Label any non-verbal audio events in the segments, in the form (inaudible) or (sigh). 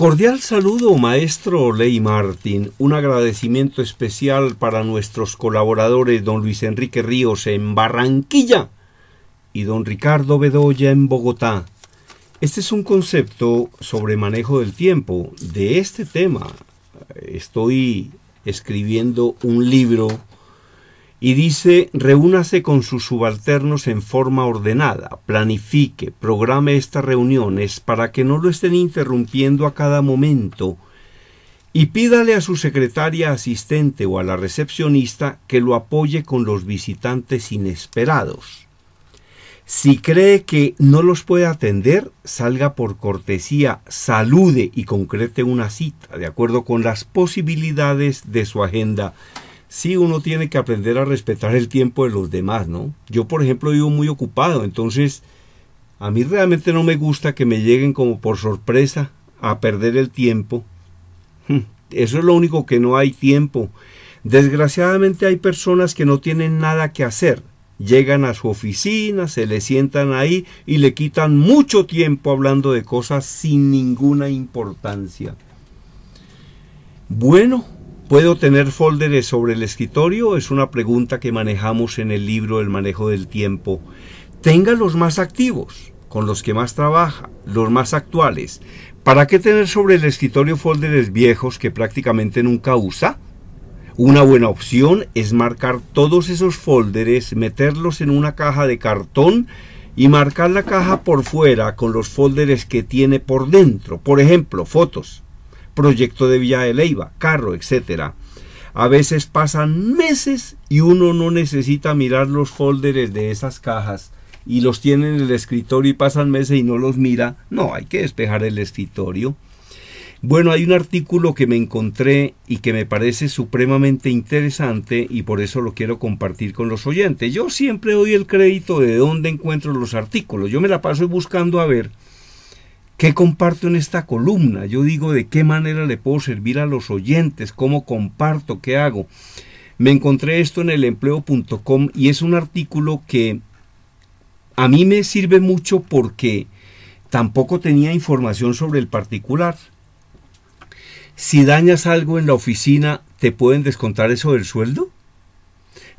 Cordial saludo, maestro Ley Martín. Un agradecimiento especial para nuestros colaboradores, don Luis Enrique Ríos en Barranquilla y don Ricardo Bedoya en Bogotá. Este es un concepto sobre manejo del tiempo. De este tema eh, estoy escribiendo un libro y dice, reúnase con sus subalternos en forma ordenada, planifique, programe estas reuniones para que no lo estén interrumpiendo a cada momento y pídale a su secretaria asistente o a la recepcionista que lo apoye con los visitantes inesperados. Si cree que no los puede atender, salga por cortesía, salude y concrete una cita, de acuerdo con las posibilidades de su agenda sí uno tiene que aprender a respetar el tiempo de los demás, ¿no? Yo, por ejemplo, vivo muy ocupado, entonces a mí realmente no me gusta que me lleguen como por sorpresa a perder el tiempo. Hmm, eso es lo único que no hay tiempo. Desgraciadamente hay personas que no tienen nada que hacer. Llegan a su oficina, se le sientan ahí y le quitan mucho tiempo hablando de cosas sin ninguna importancia. Bueno, ¿Puedo tener folders sobre el escritorio? Es una pregunta que manejamos en el libro El manejo del tiempo. Tenga los más activos, con los que más trabaja, los más actuales. ¿Para qué tener sobre el escritorio folders viejos que prácticamente nunca usa? Una buena opción es marcar todos esos folders, meterlos en una caja de cartón y marcar la caja por fuera con los folders que tiene por dentro. Por ejemplo, fotos, proyecto de Villa de Leiva, carro, etc. A veces pasan meses y uno no necesita mirar los folders de esas cajas y los tiene en el escritorio y pasan meses y no los mira. No, hay que despejar el escritorio. Bueno, hay un artículo que me encontré y que me parece supremamente interesante y por eso lo quiero compartir con los oyentes. Yo siempre doy el crédito de dónde encuentro los artículos. Yo me la paso buscando a ver ¿Qué comparto en esta columna? Yo digo de qué manera le puedo servir a los oyentes, cómo comparto, qué hago. Me encontré esto en elempleo.com y es un artículo que a mí me sirve mucho porque tampoco tenía información sobre el particular. Si dañas algo en la oficina, ¿te pueden descontar eso del sueldo?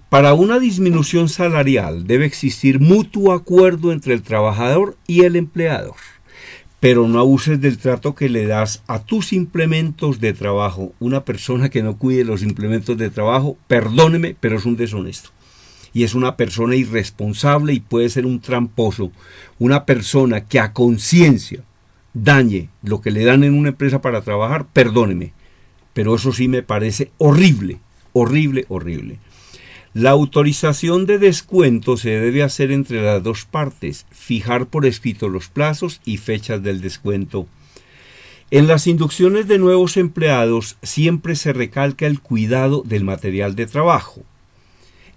Para una disminución salarial debe existir mutuo acuerdo entre el trabajador y el empleador pero no abuses del trato que le das a tus implementos de trabajo. Una persona que no cuide los implementos de trabajo, perdóneme, pero es un deshonesto. Y es una persona irresponsable y puede ser un tramposo. Una persona que a conciencia dañe lo que le dan en una empresa para trabajar, perdóneme. Pero eso sí me parece horrible, horrible, horrible. La autorización de descuento se debe hacer entre las dos partes, fijar por escrito los plazos y fechas del descuento. En las inducciones de nuevos empleados siempre se recalca el cuidado del material de trabajo.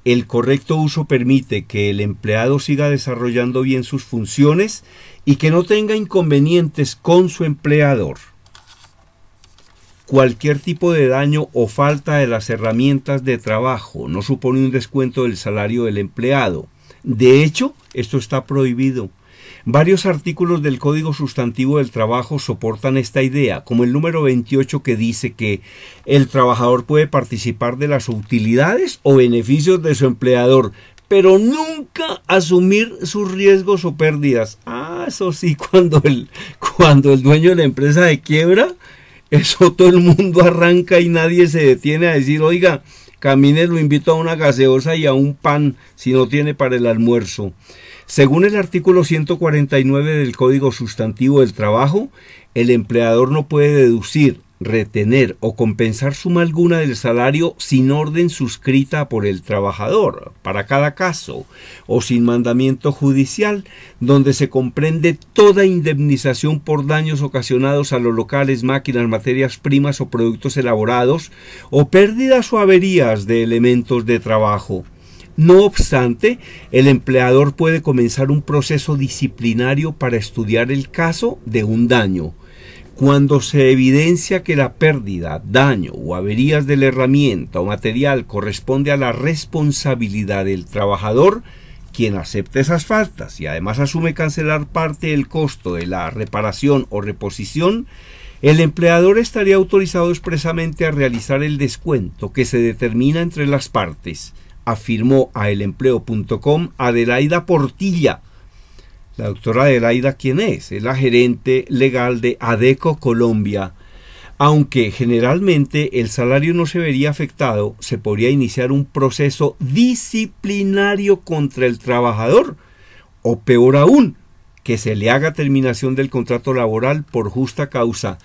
El correcto uso permite que el empleado siga desarrollando bien sus funciones y que no tenga inconvenientes con su empleador. Cualquier tipo de daño o falta de las herramientas de trabajo no supone un descuento del salario del empleado. De hecho, esto está prohibido. Varios artículos del Código Sustantivo del Trabajo soportan esta idea, como el número 28 que dice que el trabajador puede participar de las utilidades o beneficios de su empleador, pero nunca asumir sus riesgos o pérdidas. Ah, eso sí, (laughs) cuando el, cuando el dueño de la empresa de quiebra, eso (laughs) todo el mundo arranca y nadie se detiene a decir, oiga, Camines lo invito a una gaseosa y a un pan si no tiene para el almuerzo. Según el artículo 149 del Código Sustantivo del Trabajo, el empleador no puede deducir retener o compensar suma alguna del salario sin orden suscrita por el trabajador para cada caso o sin mandamiento judicial donde se comprende toda indemnización por daños ocasionados a los locales, máquinas, materias primas o productos elaborados o pérdidas o averías de elementos de trabajo. No obstante, el empleador puede comenzar un proceso disciplinario para estudiar el caso de un daño cuando se evidencia que la pérdida, daño o averías de la herramienta o material corresponde a la responsabilidad del trabajador, quien acepta esas faltas y además asume cancelar parte del costo de la reparación o reposición, el empleador estaría autorizado expresamente a realizar el descuento que se determina entre las partes, afirmó a elempleo.com Adelaida Portilla, la doctora Adelaida, ¿quién es? Es la gerente legal de ADECO Colombia. Aunque generalmente el salario no se vería afectado, se podría iniciar un proceso disciplinario contra el trabajador, o peor aún, que se le haga terminación del contrato laboral por justa causa.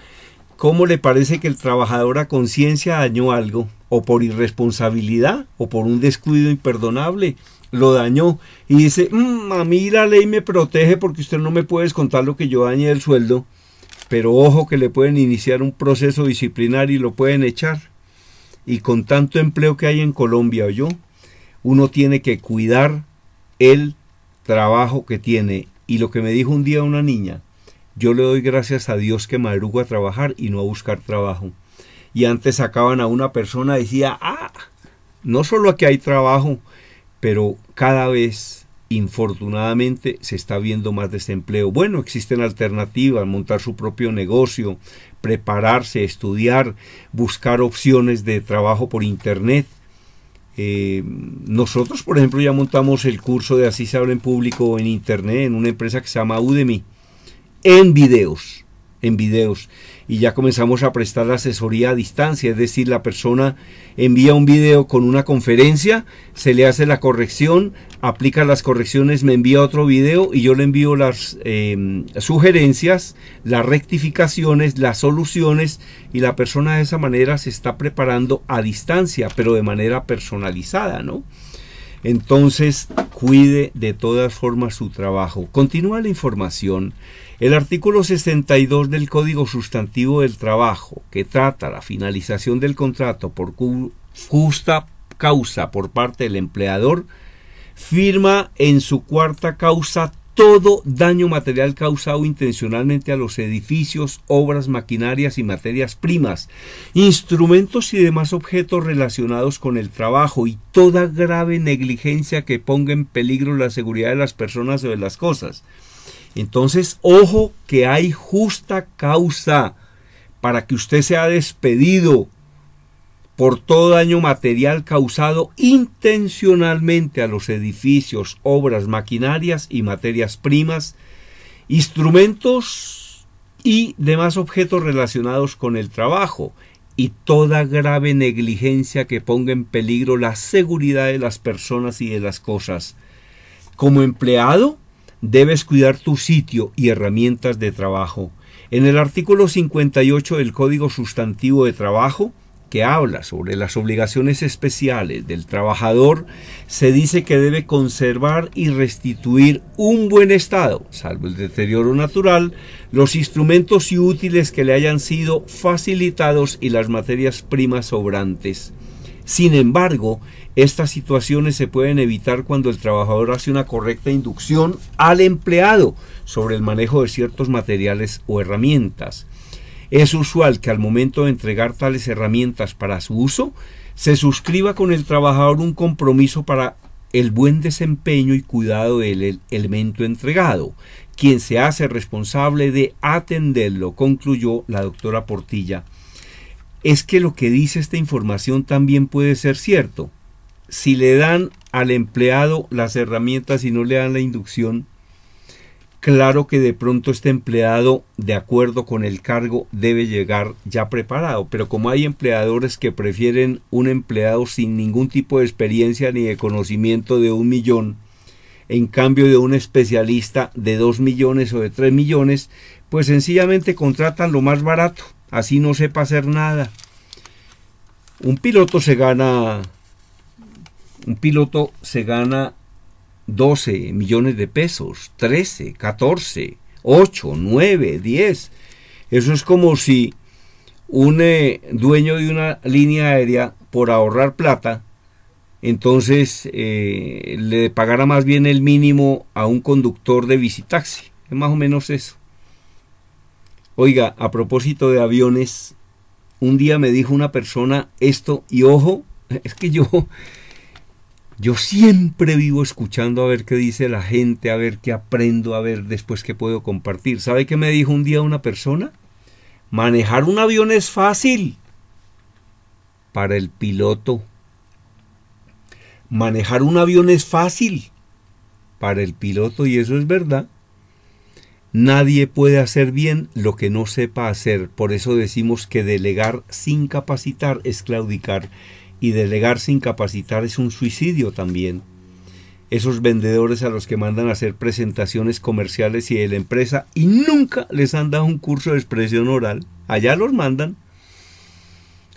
¿Cómo le parece que el trabajador a conciencia dañó algo? ¿O por irresponsabilidad? ¿O por un descuido imperdonable? lo dañó y dice, mm, a mí la ley me protege porque usted no me puede descontar lo que yo dañé del sueldo, pero ojo que le pueden iniciar un proceso disciplinario y lo pueden echar. Y con tanto empleo que hay en Colombia o yo, uno tiene que cuidar el trabajo que tiene. Y lo que me dijo un día una niña, yo le doy gracias a Dios que madrugo a trabajar y no a buscar trabajo. Y antes sacaban a una persona, decía, ah, no solo aquí hay trabajo, pero cada vez, infortunadamente, se está viendo más desempleo. Bueno, existen alternativas, montar su propio negocio, prepararse, estudiar, buscar opciones de trabajo por Internet. Eh, nosotros, por ejemplo, ya montamos el curso de Así se habla en público en Internet, en una empresa que se llama Udemy, en videos en videos y ya comenzamos a prestar la asesoría a distancia, es decir, la persona envía un video con una conferencia, se le hace la corrección, aplica las correcciones, me envía otro video y yo le envío las em, sugerencias, las rectificaciones, las soluciones y la persona de esa manera se está preparando a distancia, pero de manera personalizada, ¿no? Entonces, cuide de todas formas su trabajo. Continúa la información. El artículo 62 del Código Sustantivo del Trabajo, que trata la finalización del contrato por justa causa por parte del empleador, firma en su cuarta causa todo daño material causado intencionalmente a los edificios, obras, maquinarias y materias primas, instrumentos y demás objetos relacionados con el trabajo y toda grave negligencia que ponga en peligro la seguridad de las personas o de las cosas. Entonces, ojo que hay justa causa para que usted sea despedido por todo daño material causado intencionalmente a los edificios, obras, maquinarias y materias primas, instrumentos y demás objetos relacionados con el trabajo, y toda grave negligencia que ponga en peligro la seguridad de las personas y de las cosas. Como empleado, debes cuidar tu sitio y herramientas de trabajo. En el artículo 58 del Código Sustantivo de Trabajo, que habla sobre las obligaciones especiales del trabajador, se dice que debe conservar y restituir un buen estado, salvo el deterioro natural, los instrumentos y útiles que le hayan sido facilitados y las materias primas sobrantes. Sin embargo, estas situaciones se pueden evitar cuando el trabajador hace una correcta inducción al empleado sobre el manejo de ciertos materiales o herramientas. Es usual que al momento de entregar tales herramientas para su uso, se suscriba con el trabajador un compromiso para el buen desempeño y cuidado del elemento entregado, quien se hace responsable de atenderlo, concluyó la doctora Portilla es que lo que dice esta información también puede ser cierto. Si le dan al empleado las herramientas y no le dan la inducción, claro que de pronto este empleado, de acuerdo con el cargo, debe llegar ya preparado. Pero como hay empleadores que prefieren un empleado sin ningún tipo de experiencia ni de conocimiento de un millón, en cambio de un especialista de dos millones o de tres millones, pues sencillamente contratan lo más barato así no sepa hacer nada. Un piloto se gana, un piloto se gana 12 millones de pesos, 13, 14, 8, 9, 10. Eso es como si un eh, dueño de una línea aérea, por ahorrar plata, entonces eh, le pagara más bien el mínimo a un conductor de visitaxi. Es más o menos eso. Oiga, a propósito de aviones, un día me dijo una persona esto y ojo, (laughs) es que yo yo siempre vivo escuchando a ver qué dice la gente, a ver qué aprendo, a ver después qué puedo compartir. ¿Sabe qué me dijo un día una persona? Manejar un avión es fácil para el piloto. Manejar un avión es fácil para el piloto y eso es verdad. Nadie puede hacer bien lo que no sepa hacer. Por eso decimos que delegar sin capacitar es claudicar. Y delegar sin capacitar es un suicidio también. Esos vendedores a los que mandan a hacer presentaciones comerciales y de la empresa y nunca les han dado un curso de expresión oral. Allá los mandan.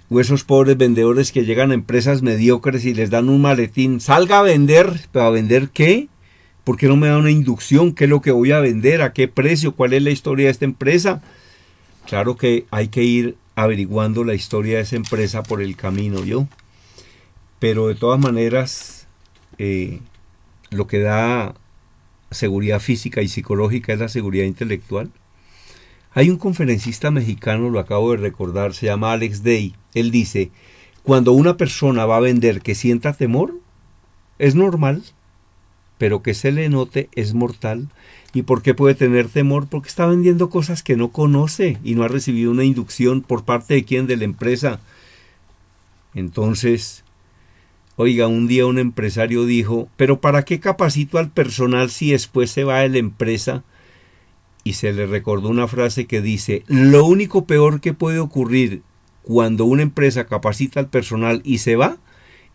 O esos pobres vendedores que llegan a empresas mediocres y les dan un maletín. Salga a vender. ¿Pero a vender qué? ¿Por qué no me da una inducción? ¿Qué es lo que voy a vender? ¿A qué precio? ¿Cuál es la historia de esta empresa? Claro que hay que ir averiguando la historia de esa empresa por el camino, yo. Pero de todas maneras, eh, lo que da seguridad física y psicológica es la seguridad intelectual. Hay un conferencista mexicano, lo acabo de recordar, se llama Alex Day. Él dice, cuando una persona va a vender que sienta temor, es normal pero que se le note es mortal. ¿Y por qué puede tener temor? Porque está vendiendo cosas que no conoce y no ha recibido una inducción por parte de quién, de la empresa. Entonces, oiga, un día un empresario dijo, pero ¿para qué capacito al personal si después se va de la empresa? Y se le recordó una frase que dice, lo único peor que puede ocurrir cuando una empresa capacita al personal y se va,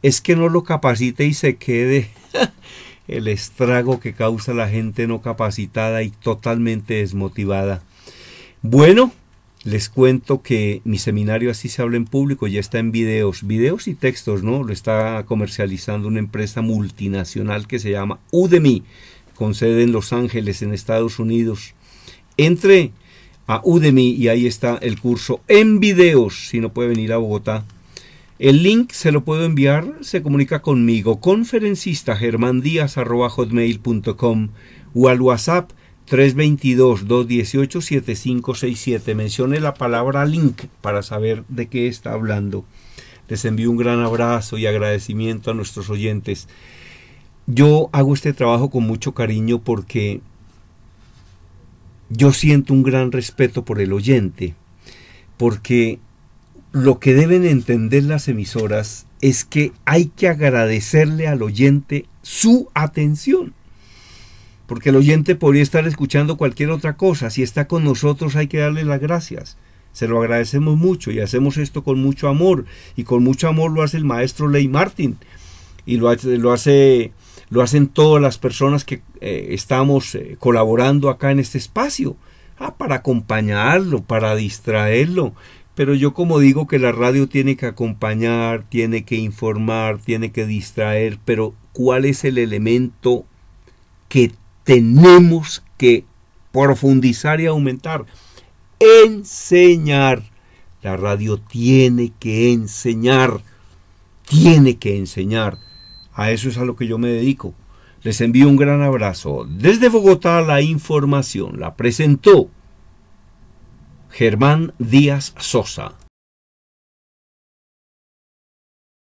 es que no lo capacite y se quede. (laughs) el estrago que causa la gente no capacitada y totalmente desmotivada. Bueno, les cuento que mi seminario Así se habla en público ya está en videos, videos y textos, ¿no? Lo está comercializando una empresa multinacional que se llama Udemy, con sede en Los Ángeles, en Estados Unidos. Entre a Udemy y ahí está el curso en videos, si no puede venir a Bogotá el link se lo puedo enviar, se comunica conmigo, conferencista com o al WhatsApp 322-218-7567. Mencione la palabra link para saber de qué está hablando. Les envío un gran abrazo y agradecimiento a nuestros oyentes. Yo hago este trabajo con mucho cariño porque yo siento un gran respeto por el oyente, porque lo que deben entender las emisoras es que hay que agradecerle al oyente su atención. Porque el oyente podría estar escuchando cualquier otra cosa. Si está con nosotros hay que darle las gracias. Se lo agradecemos mucho y hacemos esto con mucho amor. Y con mucho amor lo hace el maestro Ley Martin. Y lo, hace, lo, hace, lo hacen todas las personas que eh, estamos eh, colaborando acá en este espacio. Ah, para acompañarlo, para distraerlo, pero yo como digo que la radio tiene que acompañar, tiene que informar, tiene que distraer, pero ¿cuál es el elemento que tenemos que profundizar y aumentar? Enseñar. La radio tiene que enseñar, tiene que enseñar. A eso es a lo que yo me dedico. Les envío un gran abrazo. Desde Bogotá la información la presentó Germán Díaz Sosa.